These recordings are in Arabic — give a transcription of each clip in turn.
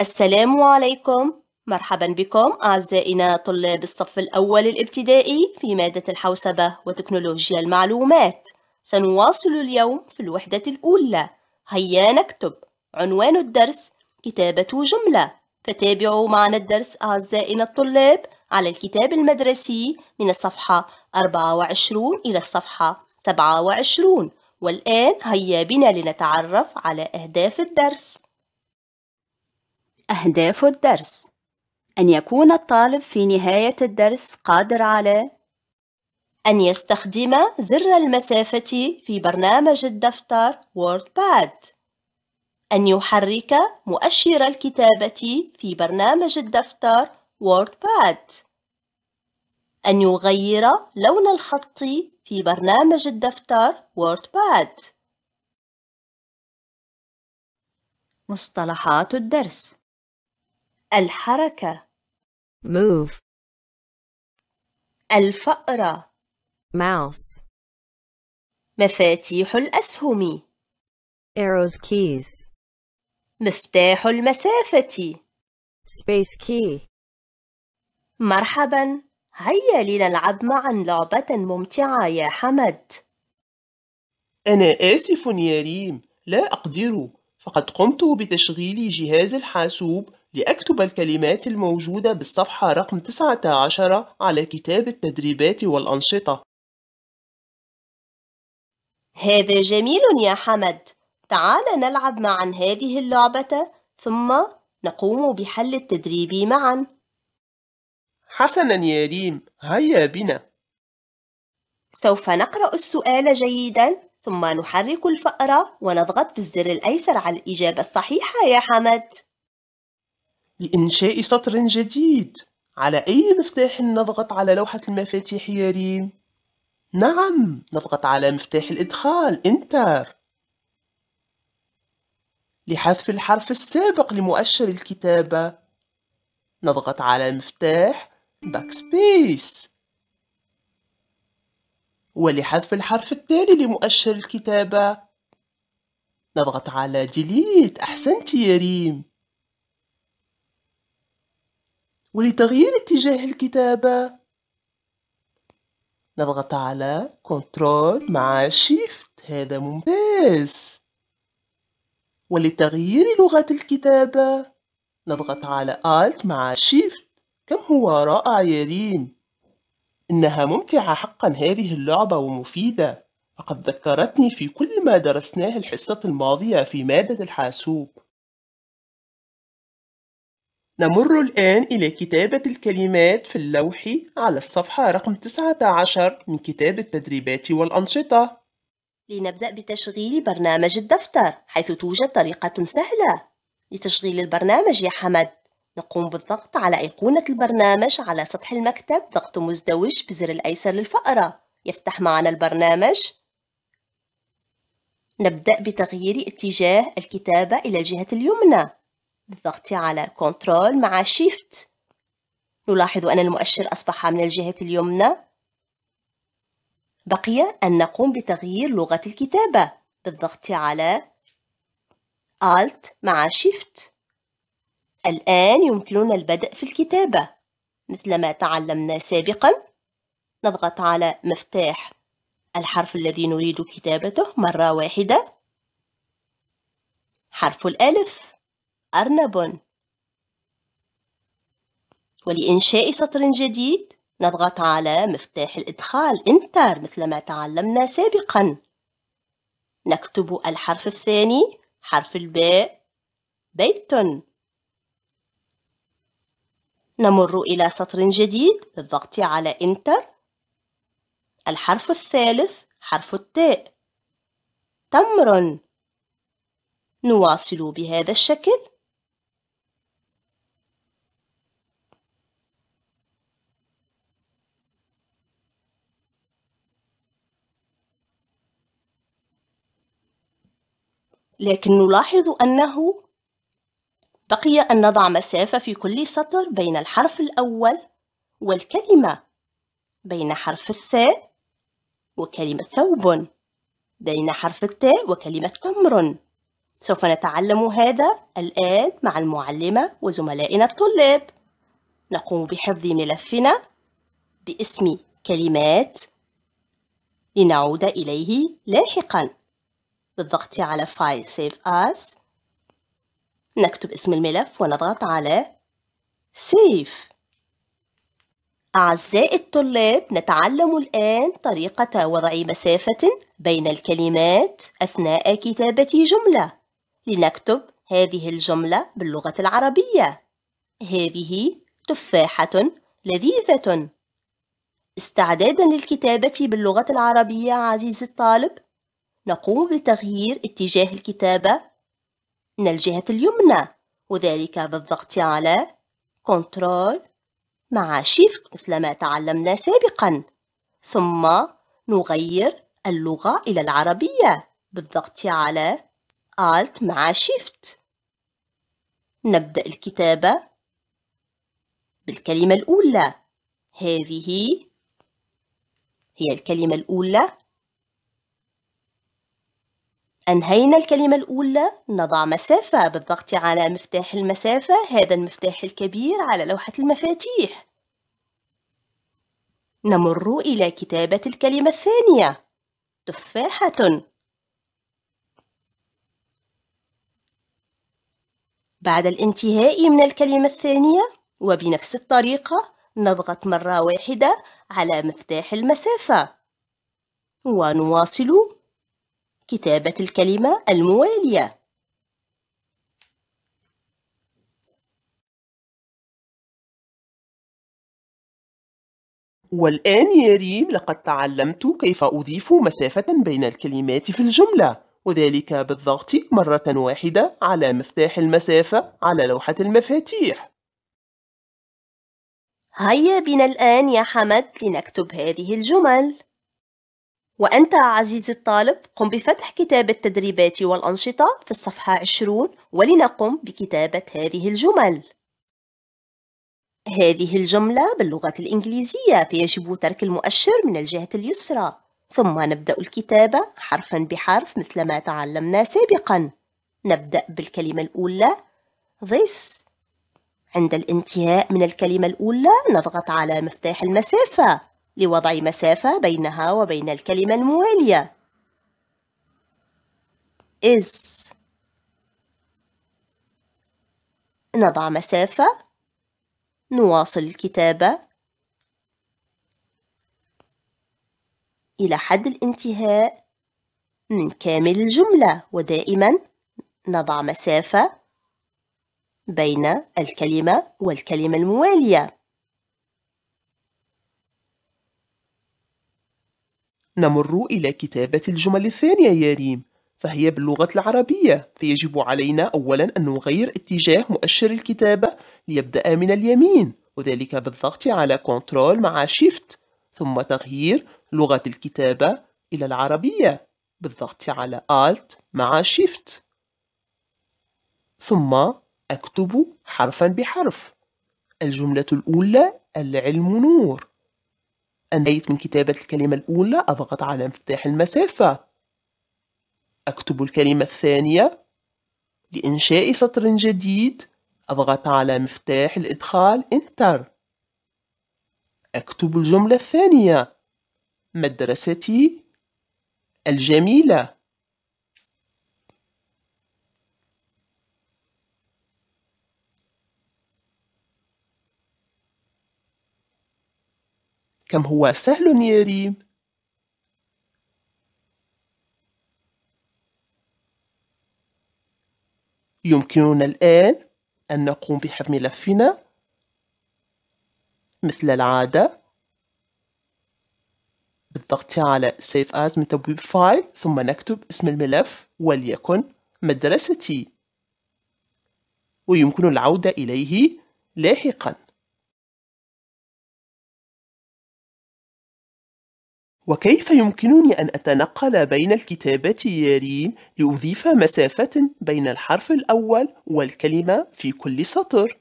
السلام عليكم مرحبا بكم أعزائنا طلاب الصف الأول الابتدائي في مادة الحوسبة وتكنولوجيا المعلومات سنواصل اليوم في الوحدة الأولى هيا نكتب عنوان الدرس كتابة جملة فتابعوا معنا الدرس أعزائنا الطلاب على الكتاب المدرسي من الصفحة 24 إلى الصفحة 27 والآن هيا بنا لنتعرف على أهداف الدرس أهداف الدرس أن يكون الطالب في نهاية الدرس قادر على أن يستخدم زر المسافة في برنامج الدفتر WordPad أن يحرك مؤشر الكتابة في برنامج الدفتر WordPad أن يغير لون الخط في برنامج الدفتر WordPad مصطلحات الدرس الحركة move الفأرة mouse مفاتيح الأسهم arrows keys مفتاح المسافة space key مرحبا هيا لنلعب معا لعبة ممتعة يا حمد أنا آسف يا ريم لا أقدر فقد قمت بتشغيل جهاز الحاسوب لأكتب الكلمات الموجودة بالصفحة رقم 19 على كتاب التدريبات والأنشطة هذا جميل يا حمد تعال نلعب معا هذه اللعبة ثم نقوم بحل التدريب معا حسنا يا ريم هيا بنا سوف نقرأ السؤال جيدا ثم نحرك الفأرة ونضغط بالزر الأيسر على الإجابة الصحيحة يا حمد لإنشاء سطر جديد على أي مفتاح نضغط على لوحة المفاتيح يا ريم؟ نعم نضغط على مفتاح الإدخال إنتر لحذف الحرف السابق لمؤشر الكتابة نضغط على مفتاح Backspace ولحذف الحرف التالي لمؤشر الكتابة نضغط على Delete أحسنت يا ريم ولتغيير اتجاه الكتابة نضغط على Ctrl مع Shift هذا ممتاز ولتغيير لغة الكتابة نضغط على Alt مع Shift كم هو رائع يا ريم إنها ممتعة حقا هذه اللعبة ومفيدة فقد ذكرتني في كل ما درسناه الحصة الماضية في مادة الحاسوب نمر الآن إلى كتابة الكلمات في اللوح على الصفحة رقم 19 من كتاب التدريبات والأنشطة. لنبدأ بتشغيل برنامج الدفتر حيث توجد طريقة سهلة لتشغيل البرنامج يا حمد. نقوم بالضغط على أيقونة البرنامج على سطح المكتب ضغط مزدوج بزر الأيسر للفأرة. يفتح معنا البرنامج. نبدأ بتغيير اتجاه الكتابة إلى جهة اليمنى. بالضغط على كنترول مع شيفت نلاحظ أن المؤشر أصبح من الجهة اليمنى بقي أن نقوم بتغيير لغة الكتابة بالضغط على Alt مع Shift الآن يمكننا البدء في الكتابة مثل ما تعلمنا سابقا نضغط على مفتاح الحرف الذي نريد كتابته مرة واحدة حرف الألف أرنب ولإنشاء سطر جديد نضغط على مفتاح الإدخال Enter مثل ما تعلمنا سابقا نكتب الحرف الثاني حرف الباء بيت نمر إلى سطر جديد بالضغط على Enter الحرف الثالث حرف التاء تمر نواصل بهذا الشكل لكن نلاحظ أنه بقي أن نضع مسافة في كل سطر بين الحرف الأول والكلمة بين حرف الثاء وكلمة ثوب بين حرف التاء وكلمة تمر سوف نتعلم هذا الآن مع المعلمة وزملائنا الطلاب نقوم بحفظ ملفنا باسم كلمات لنعود إليه لاحقاً بالضغط على File Save As نكتب اسم الملف ونضغط على Save أعزائي الطلاب نتعلم الآن طريقة وضع مسافة بين الكلمات أثناء كتابة جملة لنكتب هذه الجملة باللغة العربية هذه تفاحة لذيذة استعدادا للكتابة باللغة العربية عزيزي الطالب نقوم بتغيير اتجاه الكتابة من الجهة اليمنى وذلك بالضغط على Ctrl مع Shift مثل ما تعلمنا سابقا ثم نغير اللغة إلى العربية بالضغط على Alt مع Shift نبدأ الكتابة بالكلمة الأولى هذه هي الكلمة الأولى أنهينا الكلمة الأولى نضع مسافة بالضغط على مفتاح المسافة هذا المفتاح الكبير على لوحة المفاتيح نمر إلى كتابة الكلمة الثانية تفاحة بعد الانتهاء من الكلمة الثانية وبنفس الطريقة نضغط مرة واحدة على مفتاح المسافة ونواصل كتابة الكلمة الموالية والآن يا ريم لقد تعلمت كيف أضيف مسافة بين الكلمات في الجملة وذلك بالضغط مرة واحدة على مفتاح المسافة على لوحة المفاتيح هيا بنا الآن يا حمد لنكتب هذه الجمل وأنت عزيزي الطالب قم بفتح كتاب التدريبات والأنشطة في الصفحة 20 ولنقم بكتابة هذه الجمل هذه الجملة باللغة الإنجليزية فيجب ترك المؤشر من الجهة اليسرى ثم نبدأ الكتابة حرفا بحرف مثل ما تعلمنا سابقا نبدأ بالكلمة الأولى this عند الانتهاء من الكلمة الأولى نضغط على مفتاح المسافة لوضع مسافة بينها وبين الكلمة الموالية is نضع مسافة نواصل الكتابة إلى حد الانتهاء من كامل الجملة ودائما نضع مسافة بين الكلمة والكلمة الموالية نمر إلى كتابة الجمل الثانية يا ريم فهي باللغة العربية فيجب علينا أولا أن نغير اتجاه مؤشر الكتابة ليبدأ من اليمين وذلك بالضغط على كنترول مع شيفت ثم تغيير لغة الكتابة إلى العربية بالضغط على Alt مع Shift ثم أكتب حرفا بحرف الجملة الأولى العلم نور أنهيت من كتابة الكلمة الأولى أضغط على مفتاح المسافة أكتب الكلمة الثانية لإنشاء سطر جديد أضغط على مفتاح الإدخال إنتر أكتب الجملة الثانية مدرستي الجميلة كم هو سهل يا ريم يمكننا الآن أن نقوم بحفظ ملفنا مثل العادة بالضغط على Save As من تبويب فايل ثم نكتب اسم الملف وليكن مدرستي ويمكن العودة إليه لاحقاً وكيف يمكنني أن أتنقل بين الكتابات يا لأضيف مسافة بين الحرف الأول والكلمة في كل سطر؟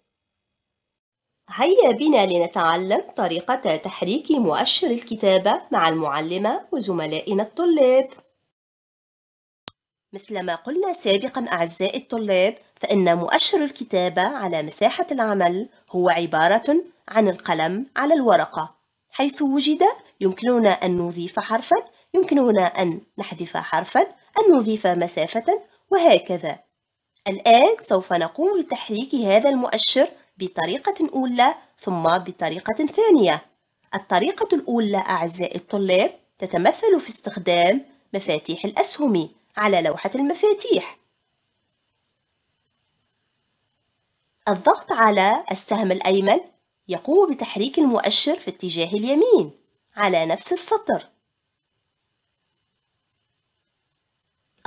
هيا بنا لنتعلم طريقة تحريك مؤشر الكتابة مع المعلمة وزملائنا الطلاب مثلما قلنا سابقا أعزائي الطلاب فإن مؤشر الكتابة على مساحة العمل هو عبارة عن القلم على الورقة حيث وجد يمكننا أن نضيف حرفا يمكننا أن نحذف حرفا أن نضيف مسافة وهكذا الآن سوف نقوم بتحريك هذا المؤشر بطريقة أولى ثم بطريقة ثانية الطريقة الأولى أعزائي الطلاب تتمثل في استخدام مفاتيح الأسهم على لوحة المفاتيح الضغط على السهم الأيمن يقوم بتحريك المؤشر في اتجاه اليمين على نفس السطر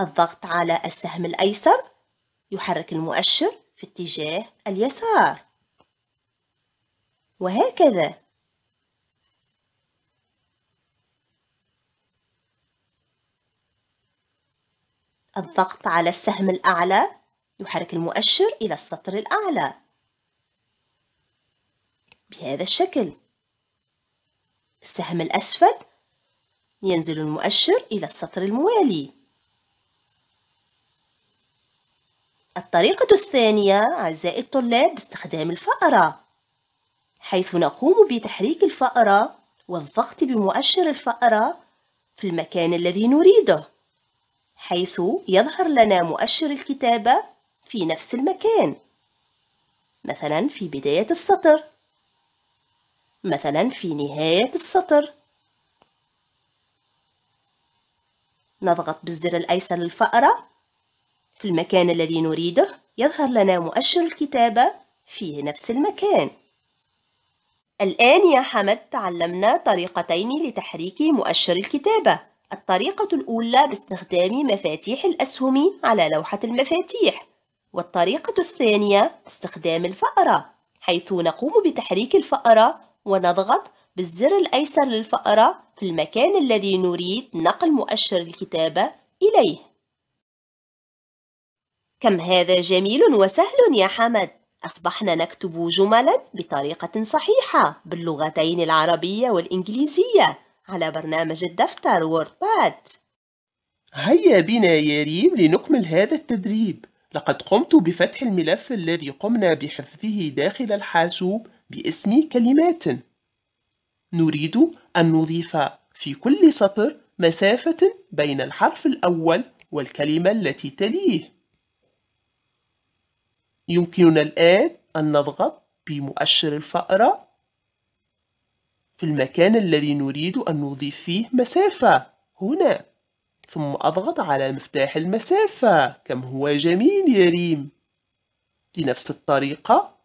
الضغط على السهم الأيسر يحرك المؤشر في اتجاه اليسار وهكذا الضغط على السهم الأعلى يحرك المؤشر إلى السطر الأعلى بهذا الشكل السهم الأسفل ينزل المؤشر إلى السطر الموالي الطريقة الثانية أعزائي الطلاب باستخدام الفأرة حيث نقوم بتحريك الفأرة والضغط بمؤشر الفأرة في المكان الذي نريده حيث يظهر لنا مؤشر الكتابة في نفس المكان مثلا في بداية السطر مثلا في نهاية السطر نضغط بالزر الأيسر للفأرة في المكان الذي نريده يظهر لنا مؤشر الكتابة في نفس المكان الآن يا حمد تعلمنا طريقتين لتحريك مؤشر الكتابة الطريقة الأولى باستخدام مفاتيح الأسهم على لوحة المفاتيح والطريقة الثانية استخدام الفأرة حيث نقوم بتحريك الفأرة ونضغط بالزر الأيسر للفأرة في المكان الذي نريد نقل مؤشر الكتابة إليه كم هذا جميل وسهل يا حمد أصبحنا نكتب جملا بطريقة صحيحة باللغتين العربية والإنجليزية على برنامج الدفتر ووردباد هيا بنا يا ريم لنكمل هذا التدريب لقد قمت بفتح الملف الذي قمنا بحفظه داخل الحاسوب باسم كلمات نريد أن نضيف في كل سطر مسافة بين الحرف الأول والكلمة التي تليه يمكننا الآن أن نضغط بمؤشر الفأرة في المكان الذي نريد أن نضيف فيه مسافة هنا ثم أضغط على مفتاح المسافة كم هو جميل يا ريم بنفس الطريقة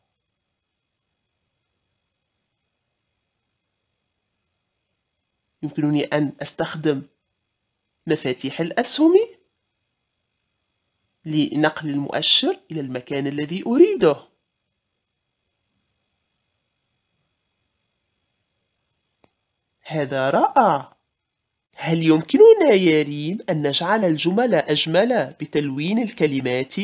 يمكنني أن أستخدم مفاتيح الأسهم لنقل المؤشر إلى المكان الذي أريده هذا رائع هل يمكننا يا ريم أن نجعل الجمل أجمل بتلوين الكلمات؟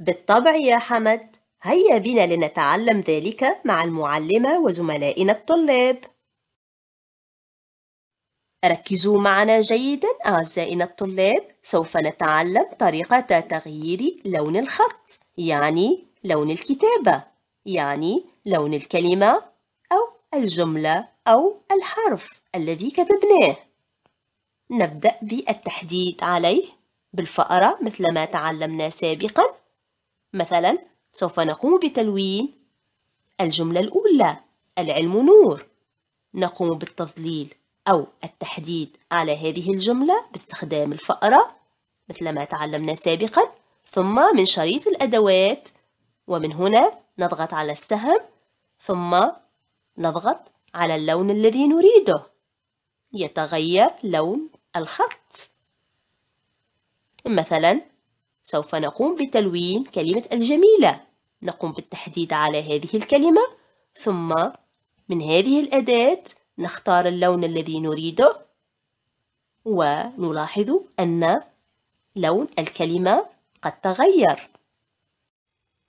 بالطبع يا حمد هيا بنا لنتعلم ذلك مع المعلمة وزملائنا الطلاب ركزوا معنا جيدا أعزائنا الطلاب سوف نتعلم طريقة تغيير لون الخط يعني لون الكتابة يعني لون الكلمة أو الجملة أو الحرف الذي كتبناه نبدأ بالتحديد عليه بالفأرة مثل ما تعلمنا سابقا مثلا سوف نقوم بتلوين الجملة الأولى العلم نور نقوم بالتظليل أو التحديد على هذه الجملة باستخدام الفأرة مثل ما تعلمنا سابقا ثم من شريط الأدوات ومن هنا نضغط على السهم ثم نضغط على اللون الذي نريده يتغير لون الخط مثلا سوف نقوم بتلوين كلمة الجميلة نقوم بالتحديد على هذه الكلمة ثم من هذه الأداة نختار اللون الذي نريده ونلاحظ أن لون الكلمة قد تغير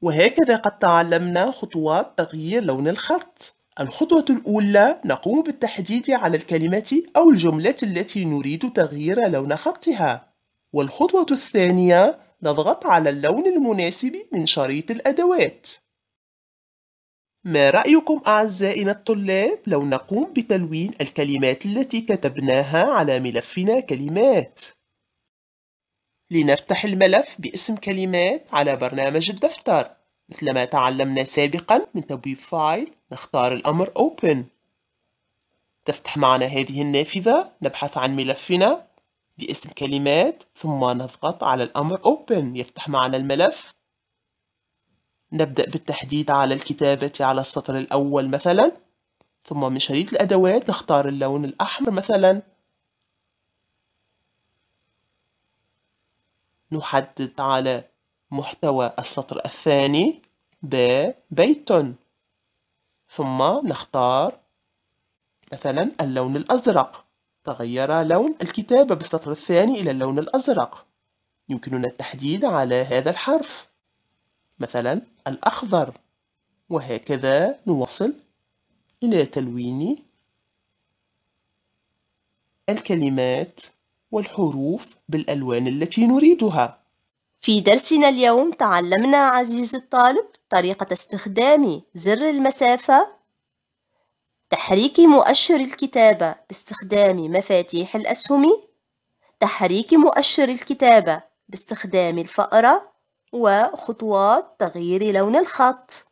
وهكذا قد تعلمنا خطوات تغيير لون الخط الخطوة الأولى نقوم بالتحديد على الكلمة أو الجملة التي نريد تغيير لون خطها والخطوة الثانية نضغط على اللون المناسب من شريط الأدوات ما رأيكم أعزائنا الطلاب لو نقوم بتلوين الكلمات التي كتبناها على ملفنا كلمات؟ لنفتح الملف باسم كلمات على برنامج الدفتر مثل ما تعلمنا سابقا من تبويب فايل نختار الأمر Open تفتح معنا هذه النافذة نبحث عن ملفنا باسم كلمات ثم نضغط على الأمر Open يفتح معنا الملف نبدأ بالتحديد على الكتابة على السطر الأول مثلا ثم من شريط الأدوات نختار اللون الأحمر مثلا نحدد على محتوى السطر الثاني ببيت ثم نختار مثلا اللون الأزرق تغير لون الكتابة بالسطر الثاني إلى اللون الأزرق يمكننا التحديد على هذا الحرف مثلا الأخضر وهكذا نوصل إلى تلوين الكلمات والحروف بالألوان التي نريدها في درسنا اليوم تعلمنا عزيزي الطالب طريقة استخدام زر المسافة تحريك مؤشر الكتابة باستخدام مفاتيح الأسهم تحريك مؤشر الكتابة باستخدام الفأرة وخطوات تغيير لون الخط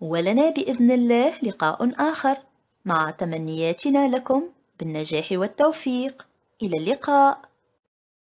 ولنا بإذن الله لقاء آخر مع تمنياتنا لكم بالنجاح والتوفيق إلى اللقاء